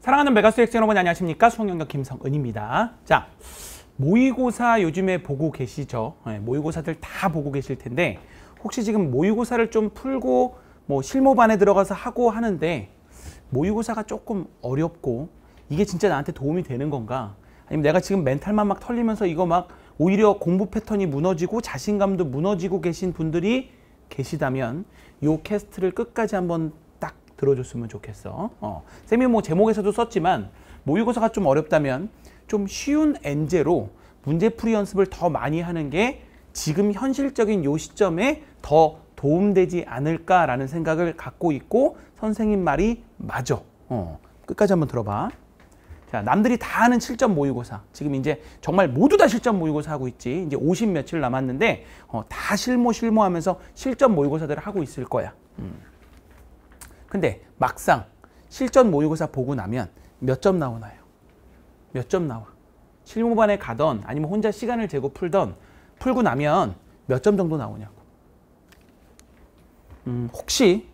사랑하는 메가스 엑스 여러분 안녕하십니까? 수학영역 김성은입니다. 자, 모의고사 요즘에 보고 계시죠? 네, 모의고사들 다 보고 계실 텐데 혹시 지금 모의고사를 좀 풀고 뭐 실무반에 들어가서 하고 하는데 모의고사가 조금 어렵고 이게 진짜 나한테 도움이 되는 건가? 아니면 내가 지금 멘탈만 막 털리면서 이거 막 오히려 공부 패턴이 무너지고 자신감도 무너지고 계신 분들이 계시다면 이 캐스트를 끝까지 한번 들어줬으면 좋겠어. 어. 쌤이 뭐 제목에서도 썼지만 모의고사가 좀 어렵다면 좀 쉬운 엔제로 문제풀이 연습을 더 많이 하는 게 지금 현실적인 요 시점에 더 도움되지 않을까라는 생각을 갖고 있고 선생님 말이 맞어 어. 끝까지 한번 들어봐. 자, 남들이 다 하는 7점 모의고사. 지금 이제 정말 모두 다실점 모의고사 하고 있지. 이제 50 며칠 남았는데 어, 다 실모 실모 하면서 실점 모의고사들을 하고 있을 거야. 음. 근데 막상 실전 모의고사 보고 나면 몇 점 나오나요? 몇 점 나와? 실무반에 가던 아니면 혼자 시간을 재고 풀던 풀고 나면 몇 점 정도 나오냐고. 음, 혹시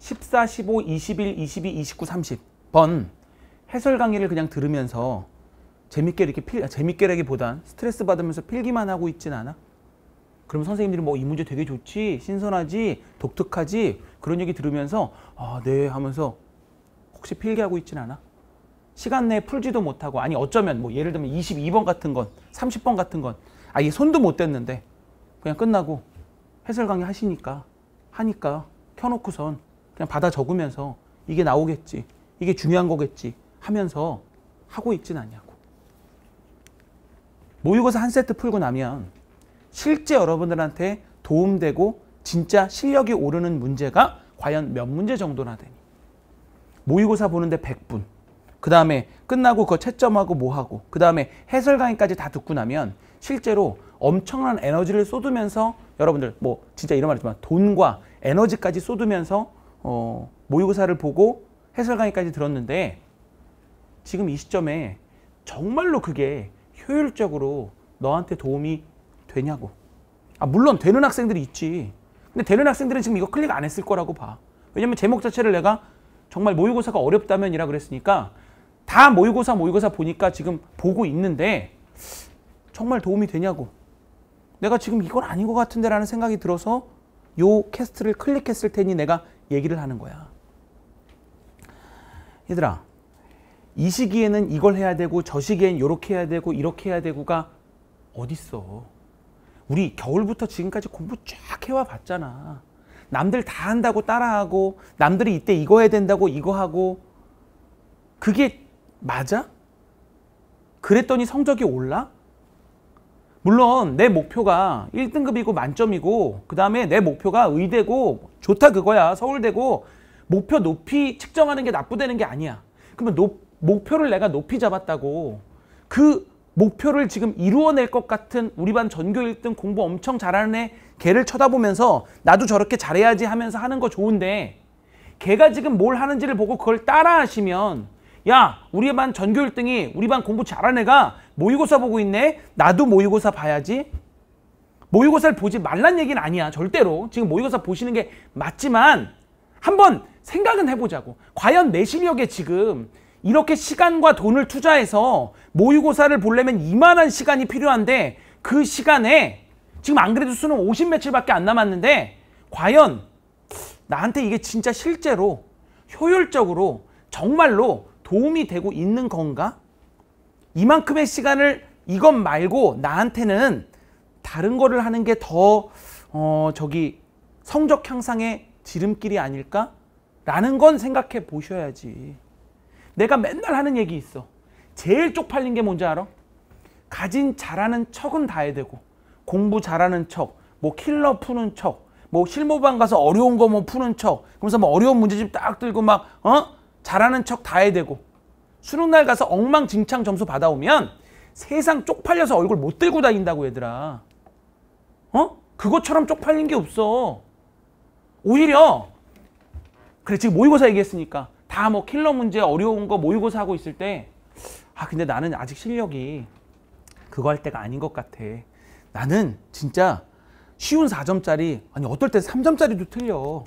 14, 15, 21, 22, 29, 30번 해설 강의를 그냥 들으면서 재밌게 이렇게 필, 아, 재밌게라기보단 스트레스 받으면서 필기만 하고 있진 않아? 그럼 선생님들이 뭐 이 문제 되게 좋지, 신선하지, 독특하지, 그런 얘기 들으면서 아, 네 하면서 혹시 필기하고 있진 않아? 시간 내에 풀지도 못하고 아니 어쩌면 뭐 예를 들면 22번 같은 건 30번 같은 건 아예 손도 못 댔는데 그냥 끝나고 해설 강의 하시니까 하니까 켜놓고선 그냥 받아 적으면서 이게 나오겠지 이게 중요한 거겠지 하면서 하고 있진 않냐고 모의고사 한 세트 풀고 나면 실제 여러분들한테 도움되고 진짜 실력이 오르는 문제가 과연 몇 문제 정도나 되니. 모의고사 보는데 100분. 그 다음에 끝나고 그거 채점하고 뭐하고 그 다음에 해설 강의까지 다 듣고 나면 실제로 엄청난 에너지를 쏟으면서 여러분들 뭐 진짜 이런 말이지만 돈과 에너지까지 쏟으면서 어, 모의고사를 보고 해설 강의까지 들었는데 지금 이 시점에 정말로 그게 효율적으로 너한테 도움이 되냐고 아 물론 되는 학생들이 있지 근데 되는 학생들은 지금 이거 클릭 안 했을 거라고 봐. 왜냐면 제목 자체를 내가 정말 모의고사가 어렵다면 이라 그랬으니까 다 모의고사 모의고사 보니까 지금 보고 있는데 정말 도움이 되냐고 내가 지금 이건 아닌 것 같은데 라는 생각이 들어서 요 캐스트를 클릭했을 테니 내가 얘기를 하는 거야 얘들아 이 시기에는 이걸 해야 되고 저 시기엔 이렇게 해야 되고 이렇게 해야 되고가 어딨어 우리 겨울부터 지금까지 공부 쫙 해와 봤잖아. 남들 다 한다고 따라하고 남들이 이때 이거 해야 된다고 이거 하고 그게 맞아? 그랬더니 성적이 올라? 물론 내 목표가 1등급이고 만점이고 그 다음에 내 목표가 의대고 좋다 그거야 서울대고 목표 높이 측정하는 게 나쁘다는 게 아니야 그러면 높, 목표를 내가 높이 잡았다고 그 목표를 지금 이루어낼 것 같은 우리 반 전교 1등 공부 엄청 잘하는 애 걔를 쳐다보면서 나도 저렇게 잘해야지 하면서 하는 거 좋은데 걔가 지금 뭘 하는지를 보고 그걸 따라하시면 야 우리 반 전교 1등이 우리 반 공부 잘하는 애가 모의고사 보고 있네 나도 모의고사 봐야지 모의고사를 보지 말란 얘기는 아니야 절대로 지금 모의고사 보시는 게 맞지만 한번 생각은 해보자고 과연 내 실력에 지금 이렇게 시간과 돈을 투자해서 모의고사를 보려면 이만한 시간이 필요한데 그 시간에 지금 안 그래도 수능 50 며칠밖에 안 남았는데 과연 나한테 이게 진짜 실제로 효율적으로 정말로 도움이 되고 있는 건가? 이만큼의 시간을 이것 말고 나한테는 다른 거를 하는 게 더 어, 저기 성적 향상의 지름길이 아닐까? 라는 건 생각해 보셔야지. 내가 맨날 하는 얘기 있어. 제일 쪽팔린 게 뭔지 알아? 가진 잘하는 척은 다 해야 되고 공부 잘하는 척, 뭐 킬러 푸는 척, 뭐 실무반 가서 어려운 거 뭐 푸는 척, 그러면서 뭐 어려운 문제집 딱 들고 막 어? 잘하는 척 다 해야 되고 수능 날 가서 엉망진창 점수 받아오면 세상 쪽팔려서 얼굴 못 들고 다닌다고 얘들아. 어? 그것처럼 쪽팔린 게 없어. 오히려 그래 지금 모의고사 얘기했으니까 다뭐 킬러 문제 어려운 거 모의고사 하고 있을 때 아 근데 나는 아직 실력이 그거 할 때가 아닌 것 같아. 나는 진짜 쉬운 4점짜리 아니 어떨 때 3점짜리도 틀려.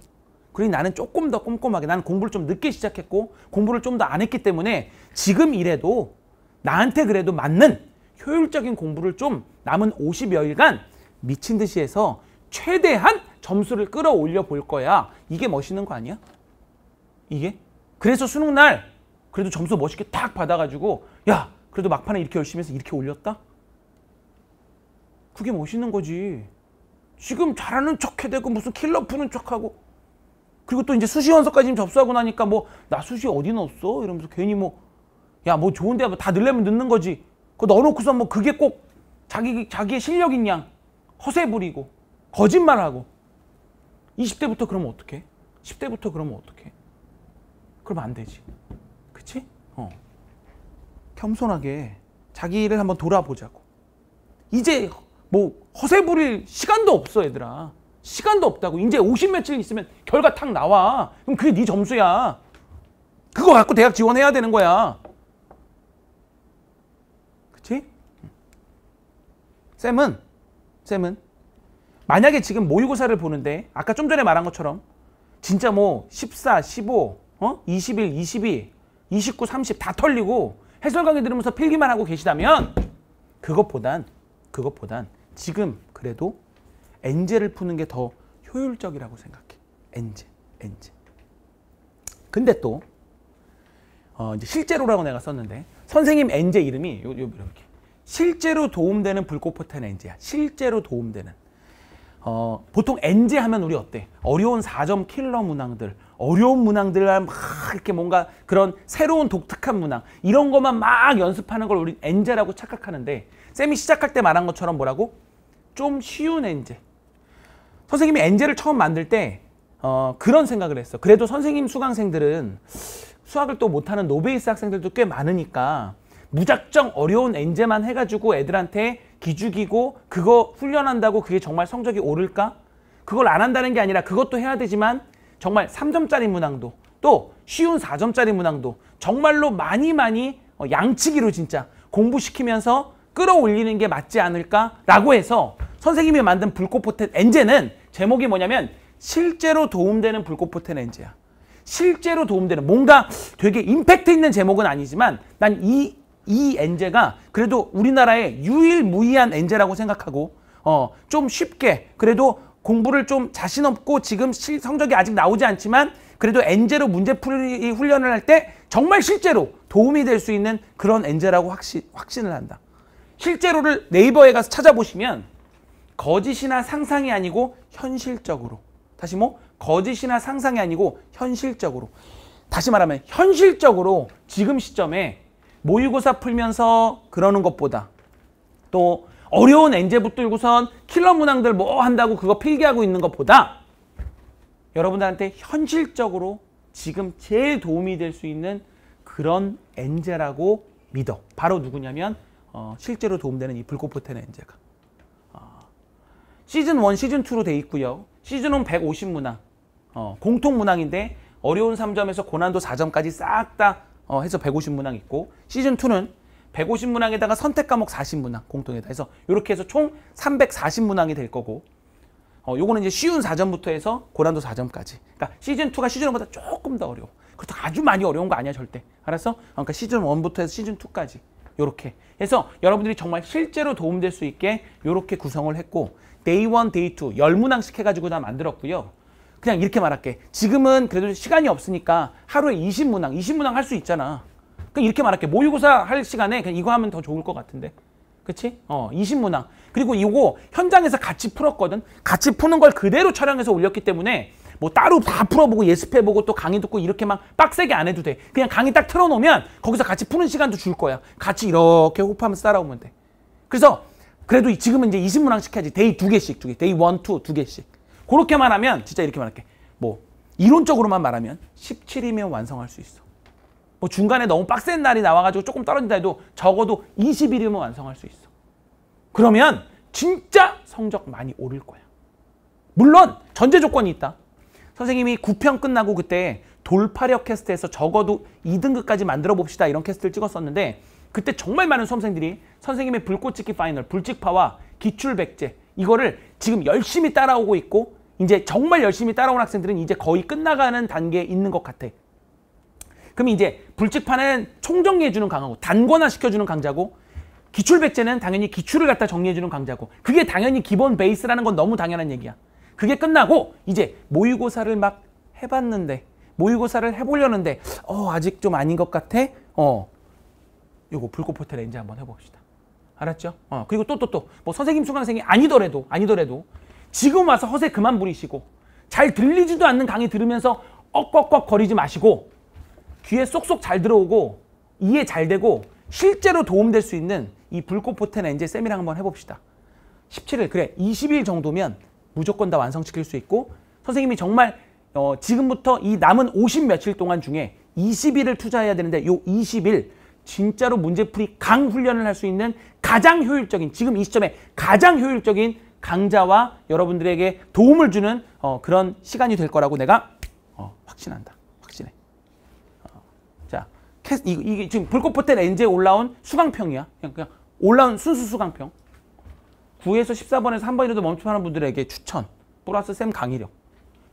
그리고 나는 조금 더 꼼꼼하게 나는 공부를 좀 늦게 시작했고 공부를 좀 더 안 했기 때문에 지금 이래도 나한테 그래도 맞는 효율적인 공부를 좀 남은 50여일간 미친 듯이 해서 최대한 점수를 끌어올려 볼 거야. 이게 멋있는 거 아니야? 이게? 그래서 수능 날 그래도 점수 멋있게 딱 받아가지고 야 그래도 막판에 이렇게 열심히 해서 이렇게 올렸다? 그게 멋있는 거지. 지금 잘하는 척 해대고 무슨 킬러 푸는 척하고 그리고 또 이제 수시 원서까지 접수하고 나니까 뭐 나 수시 어디 넣없어 이러면서 괜히 뭐 야 뭐 좋은데 다늘려면늦는 거지. 그거 넣어놓고서 뭐 그게 꼭 자기, 자기의 실력인 양 허세 부리고 거짓말하고 20대부터 그러면 어떡해? 10대부터 그러면 어떡해? 그럼안 되지. 그치? 어. 겸손하게 자기를 한번 돌아보자고. 이제 뭐 허세 부릴 시간도 없어 얘들아. 시간도 없다고. 이제 50 며칠 있으면 결과 탁 나와. 그럼 그게 네 점수야. 그거 갖고 대학 지원해야 되는 거야. 그치? 쌤은 쌤은 만약에 지금 모의고사를 보는데 아까 좀 전에 말한 것처럼 진짜 뭐 14, 15, 어? 21, 22, 29, 30 다 털리고 해설 강의 들으면서 필기만 하고 계시다면 그것보단 그것보단 지금 그래도 엔제를 푸는 게 더 효율적이라고 생각해. 엔제, 엔제. 근데 또 어, 이제 실제로라고 내가 썼는데 선생님 엔제 이름이 요, 요 이렇게 실제로 도움되는 불꽃포탄 엔제야. 실제로 도움되는. 어, 보통 엔제 하면 우리 어때? 어려운 4점 킬러 문항들, 어려운 문항들막 이렇게 뭔가 그런 새로운 독특한 문항 이런 것만 막 연습하는 걸 우리 엔제라고 착각하는데 쌤이 시작할 때 말한 것처럼 뭐라고? 좀 쉬운 엔제. 선생님이 엔제를 처음 만들 때 어, 그런 생각을 했어. 그래도 선생님 수강생들은 수학을 또 못하는 노베이스 학생들도 꽤 많으니까 무작정 어려운 엔제만 해가지고 애들한테 기죽이고 그거 훈련한다고 그게 정말 성적이 오를까? 그걸 안 한다는 게 아니라 그것도 해야 되지만 정말 3점짜리 문항도 또 쉬운 4점짜리 문항도 정말로 많이 많이 어, 양치기로 진짜 공부시키면서 끌어올리는 게 맞지 않을까라고 해서 선생님이 만든 불꽃포텐 엔제는 제목이 뭐냐면 실제로 도움되는 불꽃포텐 엔제야. 실제로 도움되는 뭔가 되게 임팩트 있는 제목은 아니지만 난이 이 엔제가 그래도 우리나라의 유일무이한 엔제라고 생각하고 어, 좀 쉽게 그래도 공부를 좀 자신 없고 지금 실, 성적이 아직 나오지 않지만 그래도 엔제로 문제풀이 훈련을 할 때 정말 실제로 도움이 될 수 있는 그런 엔제라고 확신, 확신을 한다. 실제로를 네이버에 가서 찾아보시면 거짓이나 상상이 아니고 현실적으로 다시 뭐 거짓이나 상상이 아니고 현실적으로 다시 말하면 현실적으로 지금 시점에 모의고사 풀면서 그러는 것보다 또 어려운 엔제 붙들고선 킬러 문항들 뭐 한다고 그거 필기하고 있는 것보다 여러분들한테 현실적으로 지금 제일 도움이 될 수 있는 그런 엔제라고 믿어. 바로 누구냐면 어, 실제로 도움되는 이 불꽃포텐의 엔제가. 어, 시즌 1, 시즌 2로 돼 있고요. 시즌 1 150문항. 어, 공통 문항인데 어려운 3점에서 고난도 4점까지 싹다 어, 해서 150문항 있고 시즌 2는 150문항에다가 선택 과목 40문항 공통에다 해서 이렇게 해서 총 340문항이 될 거고 어, 요거는 이제 쉬운 4점부터 해서 고난도 4점까지. 그러니까 시즌 2가 시즌 1보다 조금 더 어려워. 그렇다고 아주 많이 어려운 거 아니야, 절대. 알았어? 어, 그러니까 시즌 1부터 해서 시즌 2까지. 요렇게. 해서 여러분들이 정말 실제로 도움될 수 있게 요렇게 구성을 했고 데이 원 데이 투 10문항씩 해 가지고 다 만들었고요. 그냥 이렇게 말할게. 지금은 그래도 시간이 없으니까 하루에 20문항, 20문항 할 수 있잖아. 그냥 이렇게 말할게. 모의고사 할 시간에 그냥 이거 하면 더 좋을 것 같은데. 그치? 어, 20문항. 그리고 이거 현장에서 같이 풀었거든. 같이 푸는 걸 그대로 촬영해서 올렸기 때문에 뭐 따로 다 풀어보고 예습해보고 또 강의 듣고 이렇게 막 빡세게 안 해도 돼. 그냥 강의 딱 틀어놓으면 거기서 같이 푸는 시간도 줄 거야. 같이 이렇게 호흡하면서 따라오면 돼. 그래서 그래도 지금은 이제 20문항씩 해야지. 데이 두 개씩, 두 개. 데이 1, 2, 두 개씩. 그렇게말 하면 진짜 이렇게 말할게. 뭐 이론적으로만 말하면 17이면 완성할 수 있어. 뭐 중간에 너무 빡센 날이 나와가지고 조금 떨어진다 해도 적어도 20일이면 완성할 수 있어. 그러면 진짜 성적 많이 오를 거야. 물론 전제 조건이 있다. 선생님이 9평 끝나고 그때 돌파력 캐스트에서 적어도 2등급까지 만들어 봅시다 이런 캐스트를 찍었었는데 그때 정말 많은 수험생들이 선생님의 불꽃찍기 파이널, 불직파와 기출백제 이거를 지금 열심히 따라오고 있고 이제 정말 열심히 따라온 학생들은 이제 거의 끝나가는 단계에 있는 것 같아. 그럼 이제 불직판은 총정리해주는 강하고 단권화 시켜주는 강자고 기출백제는 당연히 기출을 갖다 정리해주는 강자고 그게 당연히 기본 베이스라는 건 너무 당연한 얘기야. 그게 끝나고 이제 모의고사를 막 해봤는데 모의고사를 해보려는데 어 아직 좀 아닌 것 같아? 어 요거 불꽃 포에렌제 한번 해봅시다. 알았죠? 어 그리고 또 또 또 뭐 선생님 수강생이 아니더라도 아니더라도 지금 와서 허세 그만 부리시고 잘 들리지도 않는 강의 들으면서 억꺽걱 거리지 마시고 귀에 쏙쏙 잘 들어오고 이해 잘 되고 실제로 도움될 수 있는 이 불꽃포텐 엔젤 세미랑 한번 해봅시다. 17일 그래 20일 정도면 무조건 다 완성시킬 수 있고 선생님이 정말 어, 지금부터 이 남은 50 며칠 동안 중에 20일을 투자해야 되는데 요 20일 진짜로 문제풀이 강 훈련을 할 수 있는 가장 효율적인 지금 이 시점에 가장 효율적인 강자와 여러분들에게 도움을 주는 어, 그런 시간이 될 거라고 내가 어, 확신한다. 확신해. 어, 자, 캐, 스 이, 이게 지금 불꽃포텐 엔제 올라온 수강평이야. 그냥, 그냥 올라온 순수 수강평. 9에서 14번에서 한 번이라도 멈춤하는 분들에게 추천. 플러스 쌤 강의력.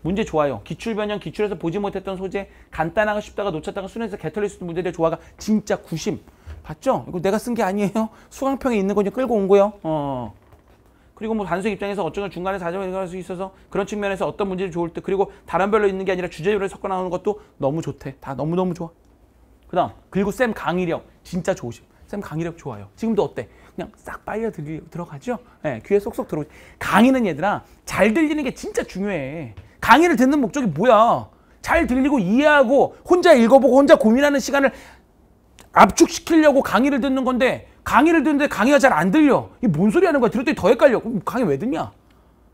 문제 좋아요. 기출 변형, 기출에서 보지 못했던 소재, 간단하고 쉽다가 놓쳤다가 순해서 개털리스 릴 문제들 조화가 진짜 구심. 봤죠? 이거 내가 쓴 게 아니에요. 수강평에 있는 거니 끌고 온 거예요. 어. 그리고 뭐단순 입장에서 어쩌면 중간에 사정을 해갈 수 있어서 그런 측면에서 어떤 문제를 좋을 때 그리고 다른별로 있는 게 아니라 주제별로 섞어 나오는 것도 너무 좋대. 다 너무너무 좋아. 그다음 그리고 쌤 강의력 진짜 좋으심. 쌤 강의력 좋아요. 지금도 어때? 그냥 싹 빨려 들리, 들어가죠? 네, 귀에 쏙쏙 들어오지. 강의는 얘들아 잘 들리는 게 진짜 중요해. 강의를 듣는 목적이 뭐야? 잘 들리고 이해하고 혼자 읽어보고 혼자 고민하는 시간을 압축시키려고 강의를 듣는 건데 강의를 듣는데 강의가 잘 안 들려. 이 뭔 소리 하는 거야? 들었더니 더 헷갈려. 그럼 강의 왜 듣냐?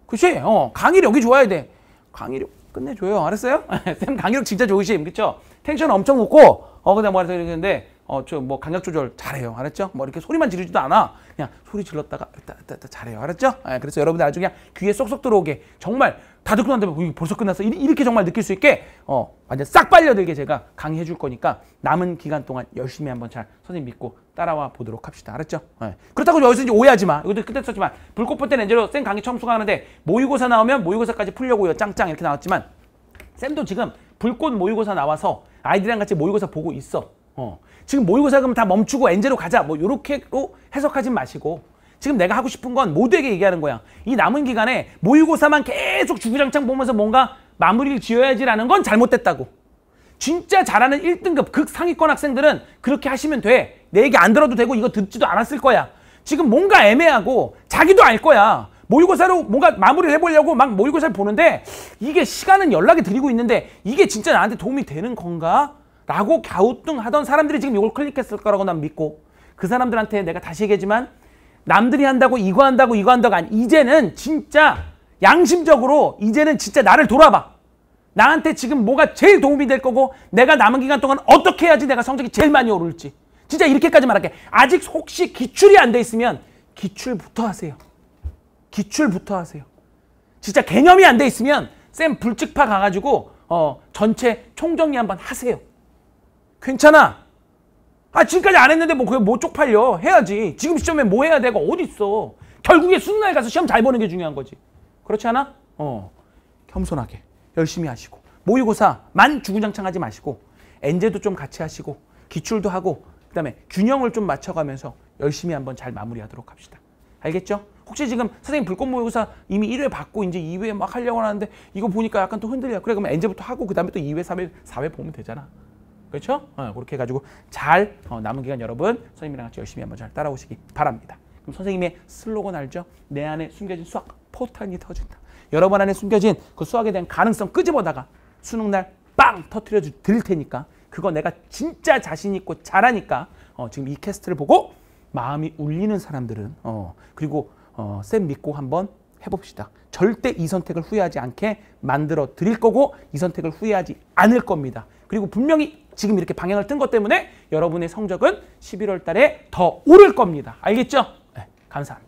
그치? 어, 강의력이 좋아야 돼. 강의력 끝내줘요. 알았어요? 쌤 강의력 진짜 좋으심. 그쵸? 텐션 엄청 높고, 어, 그다음 뭐라 그랬는데, 어, 저 뭐 강약 조절 잘해요. 알았죠? 뭐 이렇게 소리만 지르지도 않아. 그냥 소리 질렀다가 따, 따, 따, 잘해요. 알았죠? 예, 그래서 여러분들 아주 그냥 귀에 쏙쏙 들어오게 정말 다 듣고 난 다음에 뭐 벌써 끝났어. 이렇게 정말 느낄 수 있게 어, 완전 싹 빨려들게 제가 강의해 줄 거니까 남은 기간 동안 열심히 한번 잘 선생님 믿고 따라와 보도록 합시다. 알았죠? 예. 그렇다고 여기서 이제 오해하지 마. 이것도 그때 썼지만 불꽃 볼때 렌즈로 쌤 강의 처음 수강하는데 모의고사 나오면 모의고사까지 풀려고요. 짱짱 이렇게 나왔지만 쌤도 지금 불꽃 모의고사 나와서 아이들이랑 같이 모의고사 보고 있어. 어. 지금 모의고사 그러면 다 멈추고 엔제로 가자 뭐 요렇게로 해석하지 마시고 지금 내가 하고 싶은 건 모두에게 얘기하는 거야. 이 남은 기간에 모의고사만 계속 주구장창 보면서 뭔가 마무리를 지어야지라는 건 잘못됐다고. 진짜 잘하는 1등급 극상위권 학생들은 그렇게 하시면 돼. 내 얘기 안 들어도 되고 이거 듣지도 않았을 거야. 지금 뭔가 애매하고 자기도 알 거야. 모의고사로 뭔가 마무리를 해보려고 막 모의고사를 보는데 이게 시간은 연락이 드리고 있는데 이게 진짜 나한테 도움이 되는 건가? 라고 갸우뚱하던 사람들이 지금 이걸 클릭했을 거라고 난 믿고 그 사람들한테 내가 다시 얘기하지만 남들이 한다고 이거 한다고 이거 한다고 아니 이제는 진짜 양심적으로 이제는 진짜 나를 돌아봐. 나한테 지금 뭐가 제일 도움이 될 거고 내가 남은 기간 동안 어떻게 해야지 내가 성적이 제일 많이 오를지 진짜 이렇게까지 말할게. 아직 혹시 기출이 안 돼 있으면 기출부터 하세요. 기출부터 하세요. 진짜 개념이 안 돼 있으면 쌤 불직파 가가지고 어 전체 총정리 한번 하세요. 괜찮아. 아 지금까지 안 했는데 뭐 그게 뭐 쪽팔려. 해야지. 지금 시점에 뭐 해야 되고 어디 어 결국에 수능 날 가서 시험 잘 보는 게 중요한 거지. 그렇지 않아? 어. 겸손하게 열심히 하시고 모의고사만 주구장창하지 마시고 엔제도 좀 같이 하시고 기출도 하고 그다음에 균형을 좀 맞춰가면서 열심히 한번 잘 마무리하도록 합시다. 알겠죠? 혹시 지금 선생님 불꽃 모의고사 이미 1회 받고 이제 2회 막 하려고 하는데 이거 보니까 약간 또 흔들려. 그래 그러면 엔제부터 하고 그다음에 또 2회, 3회, 4회 보면 되잖아. 그렇죠? 어, 그렇게 해가지고 잘 어, 남은 기간 여러분 선생님이랑 같이 열심히 한번 잘 따라오시기 바랍니다. 그럼 선생님의 슬로건 알죠? 내 안에 숨겨진 수학 포탄이 터진다. 여러분 안에 숨겨진 그 수학에 대한 가능성 끄집어다가 수능 날 빵 터트려 드릴 테니까 그거 내가 진짜 자신 있고 잘하니까 어, 지금 이 캐스트를 보고 마음이 울리는 사람들은 어, 그리고 어, 쌤 믿고 한번 해봅시다. 절대 이 선택을 후회하지 않게 만들어 드릴 거고 이 선택을 후회하지 않을 겁니다. 그리고 분명히 지금 이렇게 방향을 뜬 것 때문에 여러분의 성적은 11월 달에 더 오를 겁니다. 알겠죠? 네, 감사합니다.